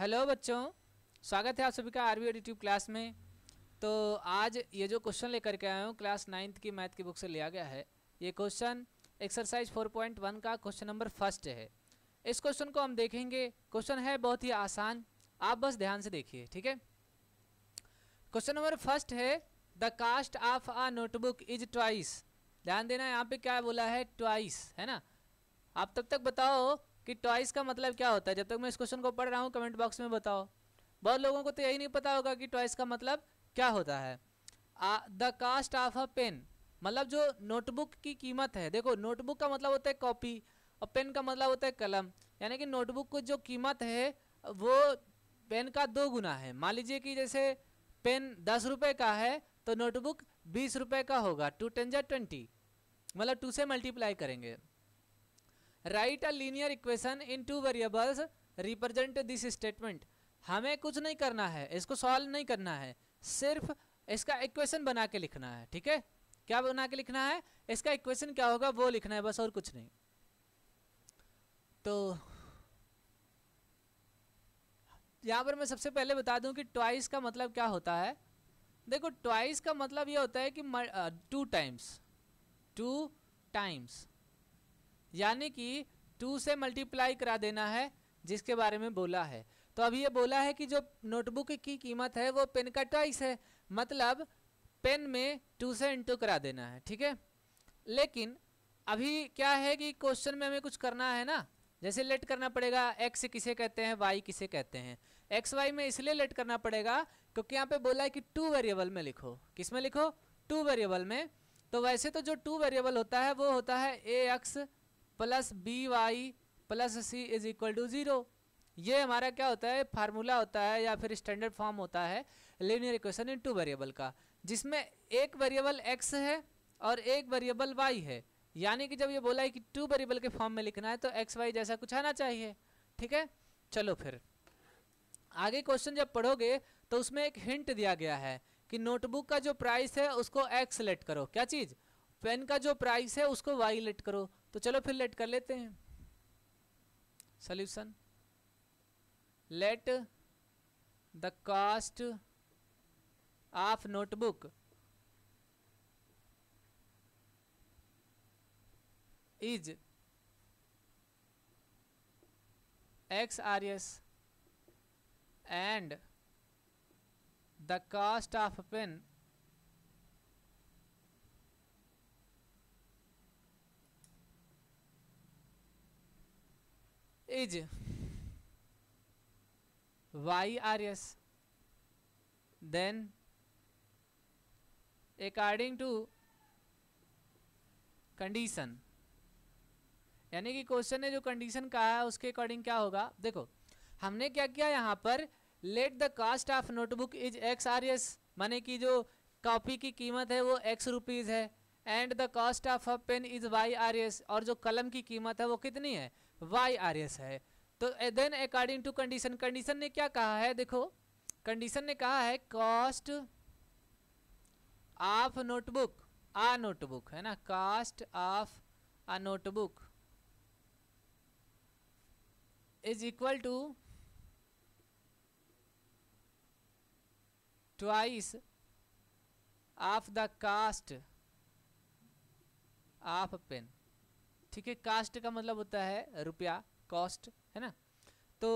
hello बच्चों स्वागत है आप सभी का आर वी यूट्यूब क्लास में तो आज ये जो क्वेश्चन लेकर के आया हूँ क्लास नाइन्थ की मैथ की बुक से लिया गया है ये क्वेश्चन एक्सरसाइज 4.1 का क्वेश्चन नंबर फर्स्ट है इस क्वेश्चन को हम देखेंगे क्वेश्चन है बहुत ही आसान आप बस ध्यान से देखिए ठीक है क्वेश्चन नंबर फर्स्ट है the cost of a notebook is twice ध्यान देना यहाँ पे क्या बोला है ट्वाइस है ना आप तब तक बताओ कि टॉइस का मतलब क्या होता है जब तक मैं इस क्वेश्चन को पढ़ रहा हूँ कमेंट बॉक्स में बताओ बहुत लोगों को तो यही नहीं पता होगा कि ट्वाइस का मतलब क्या होता है the cost of a pen मतलब जो नोटबुक की कीमत है देखो नोटबुक का मतलब होता है कॉपी और पेन का मतलब होता है कलम यानी कि नोटबुक को जो कीमत है वो पेन का दो गुना है मान लीजिए कि जैसे पेन दस रुपये का है तो नोटबुक बीस रुपये का होगा टू टेन जै ट्वेंटी मतलब टू से मल्टीप्लाई करेंगे write a linear equation in two variables represent this statement हमें कुछ नहीं करना है इसको सॉल्व नहीं करना है सिर्फ इसका इक्वेशन बना के लिखना है ठीक है क्या बना के लिखना है इसका इक्वेशन क्या होगा वो लिखना है बस और कुछ नहीं तो यहाँ पर मैं सबसे पहले बता दूं कि ट्वाइस का मतलब क्या होता है देखो ट्वाइस का मतलब ये होता है कि टू टाइम्स टू टाइम्स यानी कि टू से मल्टीप्लाई करा देना है जिसके बारे में बोला है तो अभी ये बोला है कि जो नोटबुक की कीमत है वो पेन का ट्वाइस है मतलब पेन में टू से इंटू करा देना है ठीक है लेकिन अभी क्या है कि क्वेश्चन में हमें कुछ करना है ना जैसे लेट करना पड़ेगा एक्स किसे कहते हैं वाई किसे कहते हैं एक्स वाई में इसलिए लेट करना पड़ेगा क्योंकि यहाँ पे बोला है कि टू वेरिएबल में लिखो किस में लिखो टू वेरिएबल में तो वैसे तो जो टू वेरिएबल होता है वो होता है A X plus B Y plus C is equal to zero ये हमारा क्या होता है फार्मूला होता है या फिर स्टैंडर्ड फॉर्म होता है linear equation in two variable का जिसमें एक वेरिएबल एक्स है और एक वेरिएबल वाई है यानी कि जब ये बोला है कि टू वेरिएबल के फॉर्म में लिखना है तो एक्स वाई जैसा कुछ आना चाहिए ठीक है चलो फिर आगे क्वेश्चन जब पढ़ोगे तो उसमें एक हिंट दिया गया है कि नोटबुक का जो प्राइस है उसको एक्स लेट करो क्या चीज़ पेन का जो प्राइस है उसको वाई लेट करो तो चलो फिर लेट कर लेते हैं solution let the cost of notebook is X R S and the cost of pen Y R S then according to condition यानी कि क्वेश्चन ने जो कंडीशन कहा है उसके अकॉर्डिंग क्या होगा देखो हमने क्या किया यहां पर let the cost of notebook is X R S माने कि जो कॉपी की कीमत है वो एक्स रुपीज़ है and the cost of a pen is Y R S और जो कलम की कीमत है वो कितनी है वाई आर एस है तो then according to condition condition ने क्या कहा है देखो कंडीशन ने कहा है cost of notebook a notebook है ना cost of a notebook is equal to twice of the cost of pen ठीक है कास्ट का मतलब होता है रुपया कॉस्ट है ना तो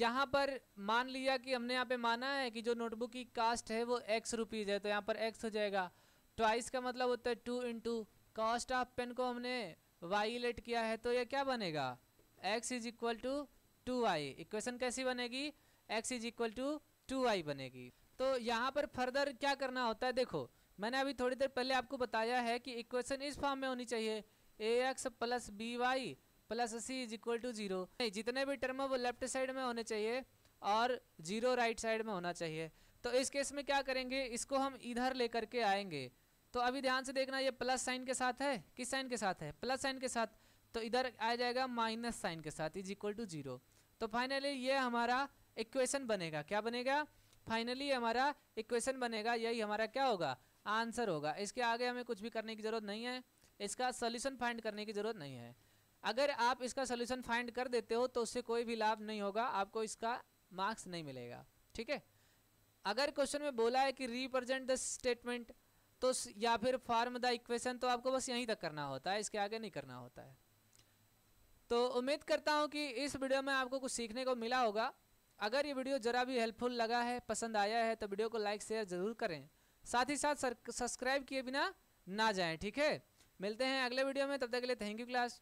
यहाँ पर मान लिया कि हमने यहाँ पे माना है कि जो नोटबुक की कास्ट है वो एक्स रुपीज़ है तो यहाँ पर एक्स हो जाएगा ट्वाइस का मतलब होता है two into cost of pen को हमने वाई लेट किया है तो ये क्या बनेगा X is equal to two Y equation कैसी बनेगी X is equal to two Y बनेगी तो यहाँ पर फर्दर क्या करना होता है देखो मैंने अभी थोड़ी देर पहले आपको बताया है कि इक्वेशन इस फॉर्म में होनी चाहिए A X plus B Y plus C is equal to zero नहीं जितने भी टर्म है वो लेफ्ट साइड में होने चाहिए और जीरो राइट साइड में होना चाहिए तो इस केस में क्या करेंगे इसको हम इधर लेकर के आएंगे तो अभी ध्यान से देखना ये प्लस साइन के साथ है किस साइन के साथ है प्लस साइन के साथ तो इधर आ जाएगा माइनस साइन के साथ इज इक्वल टू जीरो तो फाइनली ये हमारा इक्वेशन बनेगा क्या बनेगा फाइनली हमारा इक्वेशन बनेगा यही हमारा क्या होगा आंसर होगा इसके आगे हमें कुछ भी करने की ज़रूरत नहीं है इसका सोल्यूशन फाइंड करने की ज़रूरत नहीं है अगर आप इसका सोल्यूशन फाइंड कर देते हो तो उससे कोई भी लाभ नहीं होगा आपको इसका मार्क्स नहीं मिलेगा ठीक है अगर क्वेश्चन में बोला है कि रिप्रेजेंट द स्टेटमेंट तो या फिर फॉर्म द इक्वेशन तो आपको बस यहीं तक करना होता है इसके आगे नहीं करना होता है तो उम्मीद करता हूँ कि इस वीडियो में आपको कुछ सीखने को मिला होगा अगर ये वीडियो ज़रा भी हेल्पफुल लगा है पसंद आया है तो वीडियो को लाइक शेयर ज़रूर करें साथ ही साथ सब्सक्राइब किए बिना ना जाएं ठीक है मिलते हैं अगले वीडियो में तब तक के लिए थैंक यू क्लास